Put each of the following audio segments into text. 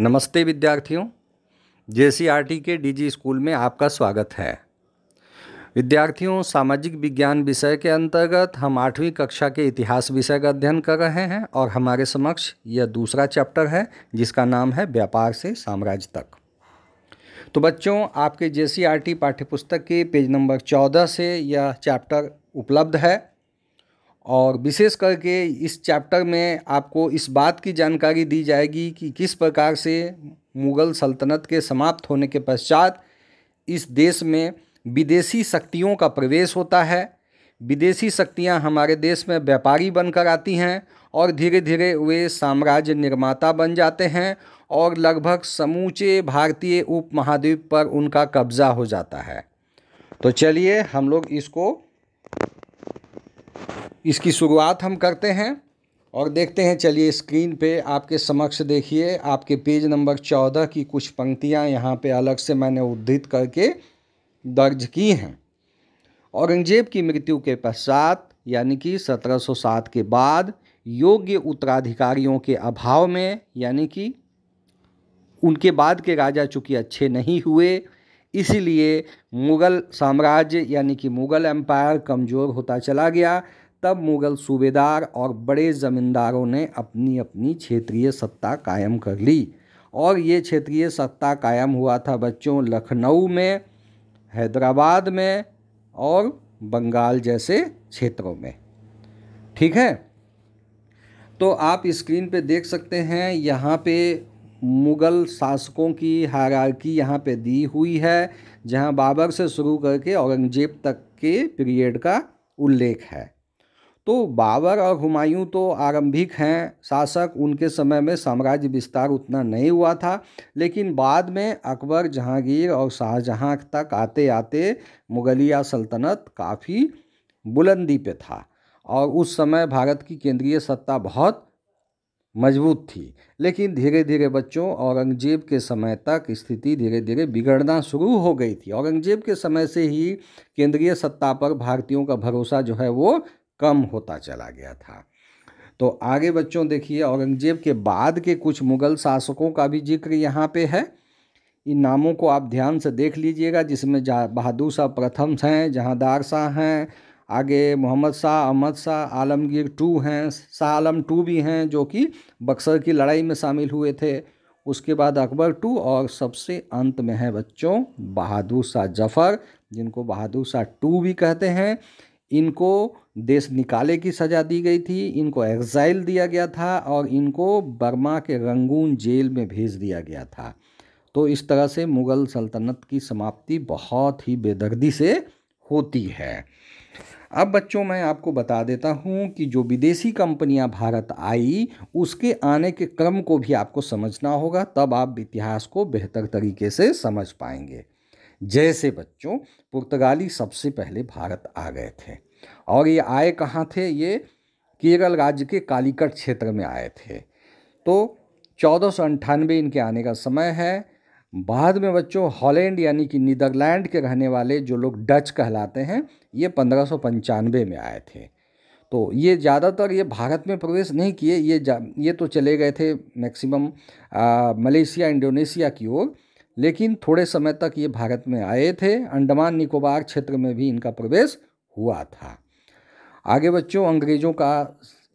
नमस्ते विद्यार्थियों जेसीआरटी के डीजी स्कूल में आपका स्वागत है विद्यार्थियों सामाजिक विज्ञान विषय के अंतर्गत हम आठवीं कक्षा के इतिहास विषय का अध्ययन कर रहे हैं और हमारे समक्ष यह दूसरा चैप्टर है जिसका नाम है व्यापार से साम्राज्य तक तो बच्चों आपके जे सी पाठ्यपुस्तक के पेज नंबर चौदह से यह चैप्टर उपलब्ध है और विशेष करके इस चैप्टर में आपको इस बात की जानकारी दी जाएगी कि किस प्रकार से मुग़ल सल्तनत के समाप्त होने के पश्चात इस देश में विदेशी शक्तियों का प्रवेश होता है विदेशी शक्तियां हमारे देश में व्यापारी बनकर आती हैं और धीरे धीरे वे साम्राज्य निर्माता बन जाते हैं और लगभग समूचे भारतीय उपमहाद्वीप पर उनका कब्जा हो जाता है तो चलिए हम लोग इसको इसकी शुरुआत हम करते हैं और देखते हैं चलिए स्क्रीन पे आपके समक्ष देखिए आपके पेज नंबर चौदह की कुछ पंक्तियाँ यहाँ पे अलग से मैंने उद्धृत करके दर्ज की हैं औरंगजेब की मृत्यु के पश्चात यानी कि 1707 के बाद योग्य उत्तराधिकारियों के अभाव में यानी कि उनके बाद के राजा चूँकि अच्छे नहीं हुए इसीलिए मुग़ल साम्राज्य यानी कि मुग़ल एम्पायर कमज़ोर होता चला गया तब मुग़ल सूबेदार और बड़े ज़मींदारों ने अपनी अपनी क्षेत्रीय सत्ता कायम कर ली और ये क्षेत्रीय सत्ता कायम हुआ था बच्चों लखनऊ में हैदराबाद में और बंगाल जैसे क्षेत्रों में ठीक है तो आप स्क्रीन पे देख सकते हैं यहाँ पे मुग़ल शासकों की हारारकी यहाँ पे दी हुई है जहाँ बाबर से शुरू करके औरंगजेब तक के पीरियड का उल्लेख है तो बाबर और हुमायूं तो आरंभिक हैं शासक उनके समय में साम्राज्य विस्तार उतना नहीं हुआ था लेकिन बाद में अकबर जहांगीर और शाहजहां तक आते आते मुगलिया सल्तनत काफ़ी बुलंदी पे था और उस समय भारत की केंद्रीय सत्ता बहुत मजबूत थी लेकिन धीरे धीरे बच्चों औरंगजेब के समय तक स्थिति धीरे धीरे बिगड़ना शुरू हो गई थी औरंगजेब के समय से ही केंद्रीय सत्ता पर भारतीयों का भरोसा जो है वो कम होता चला गया था तो आगे बच्चों देखिए औरंगजेब के बाद के कुछ मुग़ल शासकों का भी जिक्र यहाँ पे है इन नामों को आप ध्यान से देख लीजिएगा जिसमें जा बहादुर शाह प्रथम हैं जहाँदार शाह हैं आगे मोहम्मद शाह अहमद शाह आलमगीर टू हैं शाह आलम टू भी हैं जो कि बक्सर की लड़ाई में शामिल हुए थे उसके बाद अकबर टू और सबसे अंत में है बच्चों बहादुर शाह जफ़र जिनको बहादुर शाह टू भी कहते हैं इनको देश निकाले की सज़ा दी गई थी इनको एग्ज़ाइल दिया गया था और इनको बर्मा के रंगून जेल में भेज दिया गया था तो इस तरह से मुग़ल सल्तनत की समाप्ति बहुत ही बेदर्दी से होती है अब बच्चों मैं आपको बता देता हूँ कि जो विदेशी कंपनियाँ भारत आई उसके आने के क्रम को भी आपको समझना होगा तब आप इतिहास को बेहतर तरीके से समझ पाएंगे जैसे बच्चों पुर्तगाली सबसे पहले भारत आ गए थे और ये आए कहाँ थे ये केरल राज्य के कालीकट क्षेत्र में आए थे तो चौदह सौ अंठानवे इनके आने का समय है बाद में बच्चों हॉलैंड यानी कि नीदरलैंड के रहने वाले जो लोग डच कहलाते हैं ये पंद्रह सौ पंचानवे में आए थे तो ये ज़्यादातर ये भारत में प्रवेश नहीं किए ये ये तो चले गए थे मैक्सिमम मलेशिया इंडोनेशिया की ओर लेकिन थोड़े समय तक ये भारत में आए थे अंडमान निकोबार क्षेत्र में भी इनका प्रवेश हुआ था आगे बच्चों अंग्रेज़ों का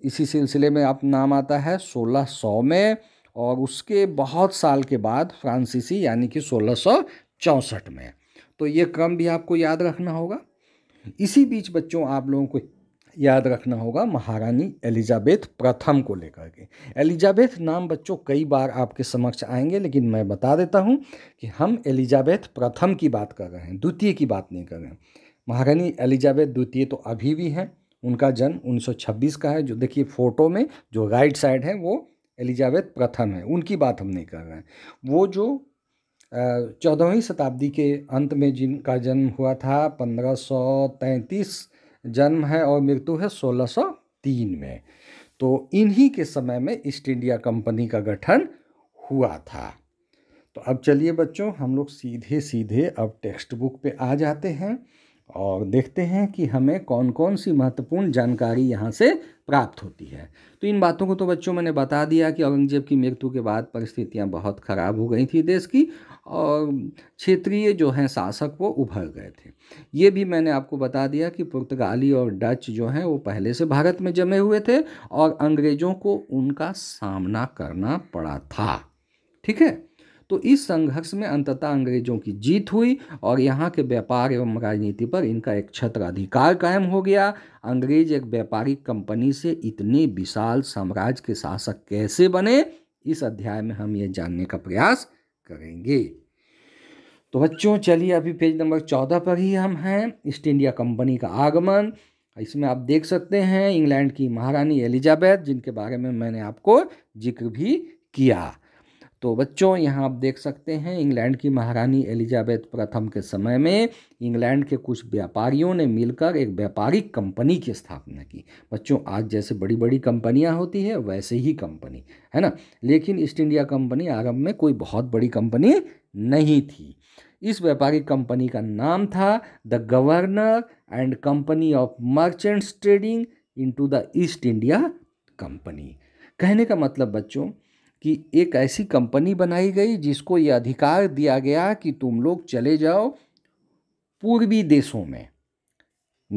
इसी सिलसिले में आप नाम आता है 1600 में और उसके बहुत साल के बाद फ्रांसीसी यानी कि सोलह में तो ये क्रम भी आपको याद रखना होगा इसी बीच बच्चों आप लोगों को याद रखना होगा महारानी एलिजाबेथ प्रथम को लेकर के एलिजाबेथ नाम बच्चों कई बार आपके समक्ष आएंगे लेकिन मैं बता देता हूँ कि हम एलिजाबेथ प्रथम की बात कर रहे हैं द्वितीय की बात नहीं कर रहे हैं महारानी एलिजाबेथ द्वितीय तो अभी भी हैं उनका जन्म 1926 का है जो देखिए फ़ोटो में जो राइट साइड है वो एलिजाबेथ प्रथम है उनकी बात हम नहीं कर रहे हैं वो जो चौदहवीं शताब्दी के अंत में जिनका जन्म हुआ था पंद्रह सौ तैंतीस जन्म है और मृत्यु है सोलह सौ तीन में तो इन्हीं के समय में ईस्ट इंडिया कंपनी का गठन हुआ था तो अब चलिए बच्चों हम लोग सीधे सीधे अब टेक्स्ट बुक पे आ जाते हैं और देखते हैं कि हमें कौन कौन सी महत्वपूर्ण जानकारी यहाँ से प्राप्त होती है तो इन बातों को तो बच्चों मैंने बता दिया कि औरंगजेब की मृत्यु के बाद परिस्थितियाँ बहुत ख़राब हो गई थी देश की और क्षेत्रीय जो हैं शासक वो उभर गए थे ये भी मैंने आपको बता दिया कि पुर्तगाली और डच जो हैं वो पहले से भारत में जमे हुए थे और अंग्रेज़ों को उनका सामना करना पड़ा था ठीक है तो इस संघर्ष में अंततः अंग्रेजों की जीत हुई और यहाँ के व्यापार एवं राजनीति पर इनका एक छत्र अधिकार कायम हो गया अंग्रेज एक व्यापारिक कंपनी से इतने विशाल साम्राज्य के शासक कैसे बने इस अध्याय में हम ये जानने का प्रयास करेंगे तो बच्चों चलिए अभी पेज नंबर चौदह पर ही हम हैं ईस्ट इंडिया कंपनी का आगमन इसमें आप देख सकते हैं इंग्लैंड की महारानी एलिजाबेथ जिनके बारे में मैंने आपको जिक्र भी किया तो बच्चों यहाँ आप देख सकते हैं इंग्लैंड की महारानी एलिजाबेथ प्रथम के समय में इंग्लैंड के कुछ व्यापारियों ने मिलकर एक व्यापारिक कंपनी की स्थापना की बच्चों आज जैसे बड़ी बड़ी कंपनियाँ होती है वैसे ही कंपनी है ना लेकिन ईस्ट इंडिया कंपनी आरम्भ में कोई बहुत बड़ी कंपनी नहीं थी इस व्यापारिक कंपनी का नाम था the governor and company of merchants trading into the East India company कहने का मतलब बच्चों कि एक ऐसी कंपनी बनाई गई जिसको ये अधिकार दिया गया कि तुम लोग चले जाओ पूर्वी देशों में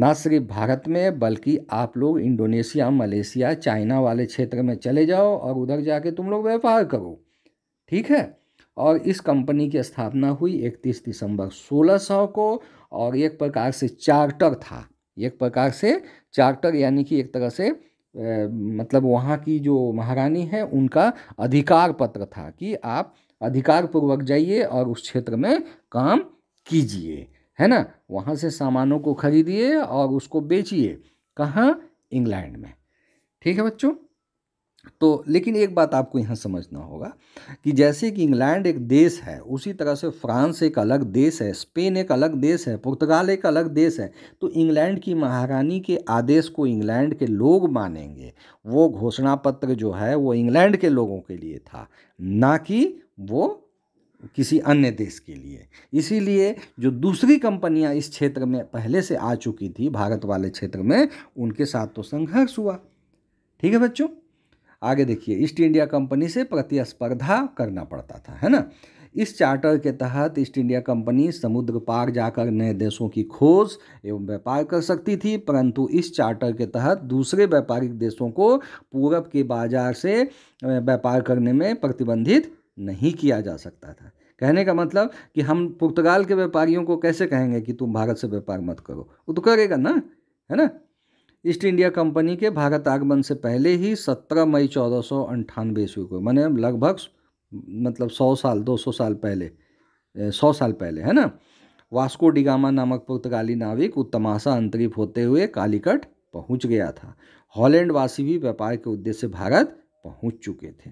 ना सिर्फ भारत में बल्कि आप लोग इंडोनेशिया मलेशिया चाइना वाले क्षेत्र में चले जाओ और उधर जाके तुम लोग व्यापार करो ठीक है और इस कंपनी की स्थापना हुई 31 दिसंबर 1600 को और एक प्रकार से चार्टर था एक प्रकार से चार्टर यानी कि एक तरह से मतलब वहाँ की जो महारानी है उनका अधिकार पत्र था कि आप अधिकार पूर्वक जाइए और उस क्षेत्र में काम कीजिए है ना वहाँ से सामानों को खरीदिए और उसको बेचिए कहाँ इंग्लैंड में ठीक है बच्चों तो लेकिन एक बात आपको यहाँ समझना होगा कि जैसे कि इंग्लैंड एक देश है उसी तरह से फ्रांस एक अलग देश है स्पेन एक अलग देश है पुर्तगाल एक अलग देश है तो इंग्लैंड की महारानी के आदेश को इंग्लैंड के लोग मानेंगे वो घोषणा पत्र जो है वो इंग्लैंड के लोगों के लिए था ना कि वो किसी अन्य देश के लिए इसीलिए जो दूसरी कंपनियां इस क्षेत्र में पहले से आ चुकी थी भारत वाले क्षेत्र में उनके साथ तो संघर्ष हुआ ठीक है बच्चों आगे देखिए ईस्ट इंडिया कंपनी से प्रतिस्पर्धा करना पड़ता था है ना इस चार्टर के तहत ईस्ट इंडिया कंपनी समुद्र पार जाकर नए देशों की खोज एवं व्यापार कर सकती थी परंतु इस चार्टर के तहत दूसरे व्यापारिक देशों को पूरब के बाजार से व्यापार करने में प्रतिबंधित नहीं किया जा सकता था कहने का मतलब कि हम पुर्तगाल के व्यापारियों को कैसे कहेंगे कि तुम भारत से व्यापार मत करो वो तो करेगा ना है ना ईस्ट इंडिया कंपनी के भारत आगमन से पहले ही 17 मई चौदह सौ अंठानवे ईस्वी को मैंने लगभग मतलब 100 साल 200 साल पहले 100 साल पहले है ना वास्को डिगामा नामक पुर्तगाली नाविक उत्तमाशा अंतरिप होते हुए कालीकट पहुंच गया था हॉलैंड वासी भी व्यापार के उद्देश्य भारत पहुंच चुके थे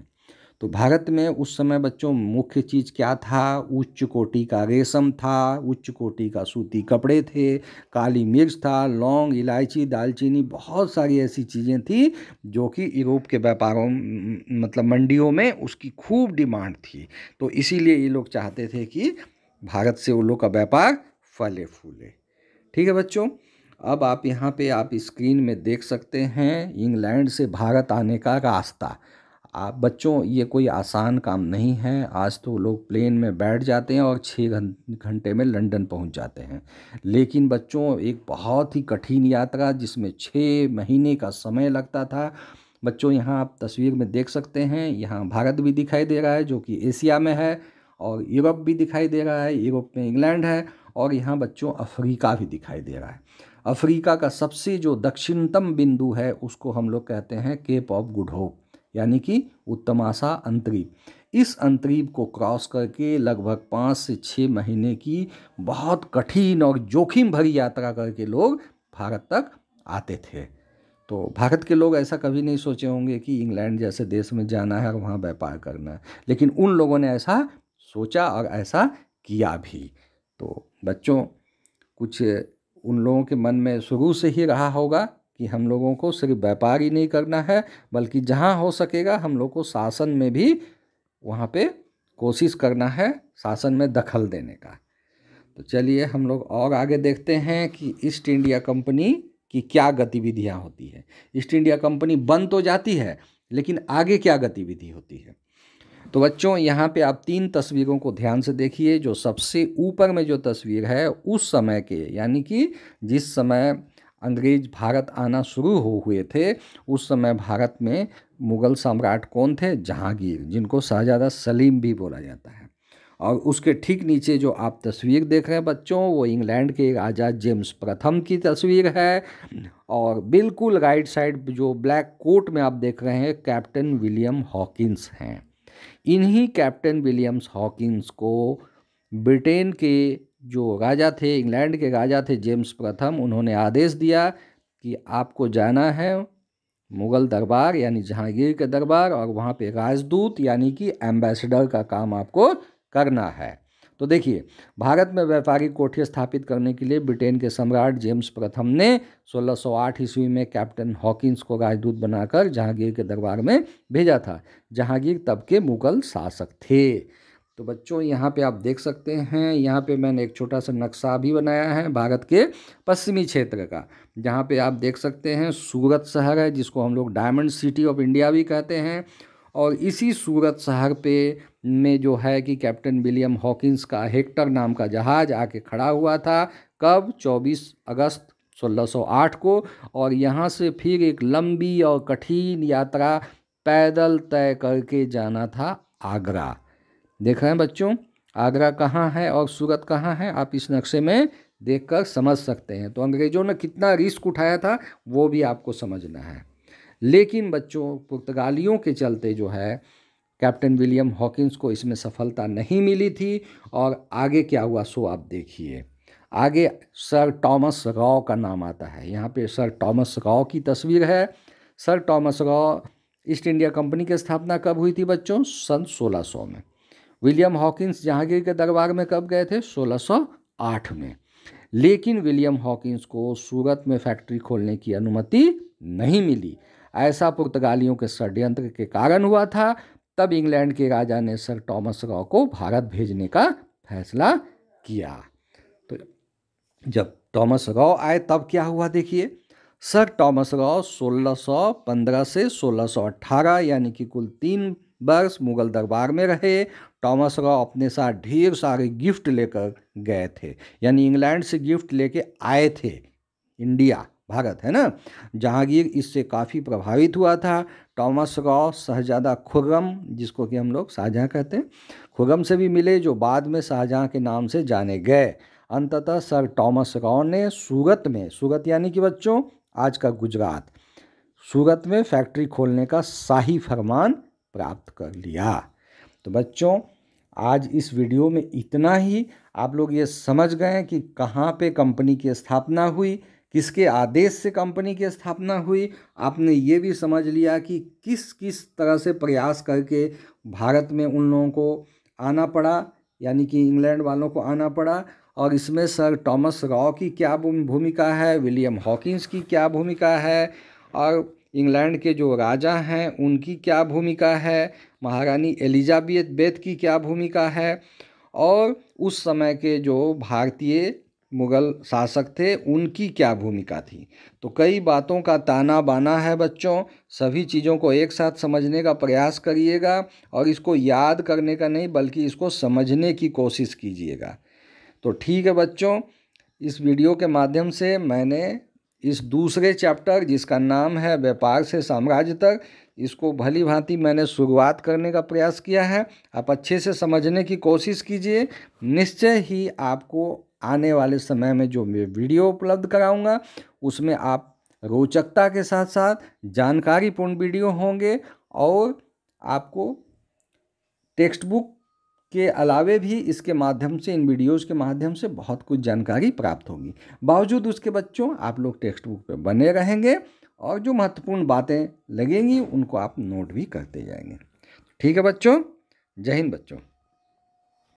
तो भारत में उस समय बच्चों मुख्य चीज़ क्या था उच्च कोटि का रेशम था उच्च कोटि का सूती कपड़े थे काली मिर्च था लौंग इलायची दालचीनी बहुत सारी ऐसी चीज़ें थी जो कि यूरोप के व्यापारों मतलब मंडियों में उसकी खूब डिमांड थी तो इसीलिए ये लोग चाहते थे कि भारत से उन लोग का व्यापार फले फूले ठीक है बच्चों अब आप यहाँ पे आप स्क्रीन में देख सकते हैं इंग्लैंड से भारत आने का रास्ता आप बच्चों ये कोई आसान काम नहीं है आज तो लोग प्लेन में बैठ जाते हैं और छः घंटे में लंदन पहुंच जाते हैं लेकिन बच्चों एक बहुत ही कठिन यात्रा जिसमें छः महीने का समय लगता था बच्चों यहाँ आप तस्वीर में देख सकते हैं यहाँ भारत भी दिखाई दे रहा है जो कि एशिया में है और यूरोप भी दिखाई दे रहा है यूरोप में इंग्लैंड है और यहाँ बच्चों अफ्रीका भी दिखाई दे रहा है अफ्रीका का सबसे जो दक्षिणतम बिंदु है उसको हम लोग कहते हैं केप ऑफ गुड होप यानी कि उत्तमाशा अंतरीप इस अंतरीप को क्रॉस करके लगभग पाँच से छः महीने की बहुत कठिन और जोखिम भरी यात्रा करके लोग भारत तक आते थे तो भारत के लोग ऐसा कभी नहीं सोचे होंगे कि इंग्लैंड जैसे देश में जाना है और वहाँ व्यापार करना है लेकिन उन लोगों ने ऐसा सोचा और ऐसा किया भी तो बच्चों कुछ उन लोगों के मन में शुरू से ही रहा होगा कि हम लोगों को सिर्फ व्यापार ही नहीं करना है बल्कि जहाँ हो सकेगा हम लोग को शासन में भी वहाँ पे कोशिश करना है शासन में दखल देने का तो चलिए हम लोग और आगे देखते हैं कि ईस्ट इंडिया कंपनी की क्या गतिविधियाँ होती है ईस्ट इंडिया कंपनी बंद तो जाती है लेकिन आगे क्या गतिविधि होती है तो बच्चों यहाँ पे आप तीन तस्वीरों को ध्यान से देखिए जो सबसे ऊपर में जो तस्वीर है उस समय के यानी कि जिस समय अंग्रेज भारत आना शुरू हो हुए थे उस समय भारत में मुग़ल सम्राट कौन थे जहांगीर जिनको शाहजादा सलीम भी बोला जाता है और उसके ठीक नीचे जो आप तस्वीर देख रहे हैं बच्चों वो इंग्लैंड के राजा जेम्स प्रथम की तस्वीर है और बिल्कुल राइट साइड जो ब्लैक कोट में आप देख रहे हैं कैप्टन विलियम हॉकिंस हैं इन्हीं कैप्टन विलियम्स हॉकिंस को ब्रिटेन के जो राजा थे इंग्लैंड के राजा थे जेम्स प्रथम उन्होंने आदेश दिया कि आपको जाना है मुग़ल दरबार यानी जहांगीर के दरबार और वहाँ पे राजदूत यानी कि एम्बेसडर का काम आपको करना है तो देखिए भारत में व्यापारिक कोठी स्थापित करने के लिए ब्रिटेन के सम्राट जेम्स प्रथम ने 1608 ईस्वी में कैप्टन हॉकिंस को राजदूत बनाकर जहांगीर के दरबार में भेजा था जहांगीर तब के मुगल शासक थे तो बच्चों यहाँ पे आप देख सकते हैं यहाँ पे मैंने एक छोटा सा नक्शा भी बनाया है भारत के पश्चिमी क्षेत्र का जहाँ पे आप देख सकते हैं सूरत शहर है जिसको हम लोग डायमंड सिटी ऑफ इंडिया भी कहते हैं और इसी सूरत शहर पे में जो है कि कैप्टन विलियम हॉकिंस का हेक्टर नाम का जहाज़ आके खड़ा हुआ था कब चौबीस अगस्त 1608 को और यहाँ से फिर एक लंबी और कठिन यात्रा पैदल तय करके जाना था आगरा देख रहे हैं बच्चों आगरा कहाँ है और सूरत कहाँ है आप इस नक्शे में देखकर समझ सकते हैं तो अंग्रेज़ों ने कितना रिस्क उठाया था वो भी आपको समझना है लेकिन बच्चों पुर्तगालियों के चलते जो है कैप्टन विलियम हॉकिंस को इसमें सफलता नहीं मिली थी और आगे क्या हुआ सो आप देखिए आगे सर टॉमस रॉ का नाम आता है यहाँ पे सर टॉमस रॉ की तस्वीर है sir Thomas Roe East India company की स्थापना कब हुई थी बच्चों सन 1600 में विलियम हॉकिंस जहांगीर के दरबार में कब गए थे 1608 में लेकिन विलियम हॉकिंस को सूरत में फैक्ट्री खोलने की अनुमति नहीं मिली ऐसा पुर्तगालियों के षड्यंत्र के कारण हुआ था तब इंग्लैंड के राजा ने सर टॉमस रॉ को भारत भेजने का फैसला किया तो जब टॉमस रॉ आए तब क्या हुआ देखिए सर टॉमस रॉ 1615 से 1618 यानी कि कुल तीन वर्ष मुगल दरबार में रहे टॉमस रॉ अपने साथ ढेर सारे गिफ्ट लेकर गए थे यानी इंग्लैंड से गिफ्ट लेके आए थे इंडिया भारत है ना जहांगीर इससे काफ़ी प्रभावित हुआ था टॉमस रॉ शहजादा खुर्रम जिसको कि हम लोग शाहजहाँ कहते हैं खुर्रम से भी मिले जो बाद में शाहजहाँ के नाम से जाने गए अंततः सर टॉमस रॉ ने सूरत में सूरत यानी कि बच्चों आज का गुजरात सूरत में फैक्ट्री खोलने का शाही फरमान प्राप्त कर लिया तो बच्चों आज इस वीडियो में इतना ही आप लोग ये समझ गए कि कहाँ पे कंपनी की स्थापना हुई किसके आदेश से कंपनी की स्थापना हुई आपने ये भी समझ लिया कि किस किस तरह से प्रयास करके भारत में उन लोगों को आना पड़ा यानी कि इंग्लैंड वालों को आना पड़ा और इसमें सर टॉमस रॉ की क्या भूमिका है विलियम हॉकिंस की क्या भूमिका है और इंग्लैंड के जो राजा हैं उनकी क्या भूमिका है महारानी एलिजाबेथ बेथ की क्या भूमिका है और उस समय के जो भारतीय मुग़ल शासक थे उनकी क्या भूमिका थी तो कई बातों का ताना बाना है बच्चों सभी चीज़ों को एक साथ समझने का प्रयास करिएगा और इसको याद करने का नहीं बल्कि इसको समझने की कोशिश कीजिएगा तो ठीक है बच्चों इस वीडियो के माध्यम से मैंने इस दूसरे चैप्टर जिसका नाम है व्यापार से साम्राज्य तक इसको भली भांति मैंने शुरुआत करने का प्रयास किया है आप अच्छे से समझने की कोशिश कीजिए निश्चय ही आपको आने वाले समय में जो मैं वीडियो उपलब्ध कराऊंगा उसमें आप रोचकता के साथ साथ जानकारीपूर्ण वीडियो होंगे और आपको टेक्स्ट बुक के अलावे भी इसके माध्यम से इन वीडियोज़ के माध्यम से बहुत कुछ जानकारी प्राप्त होगी बावजूद उसके बच्चों आप लोग टेक्स्ट बुक पर बने रहेंगे और जो महत्वपूर्ण बातें लगेंगी उनको आप नोट भी करते जाएंगे ठीक है बच्चों जय हिंद बच्चों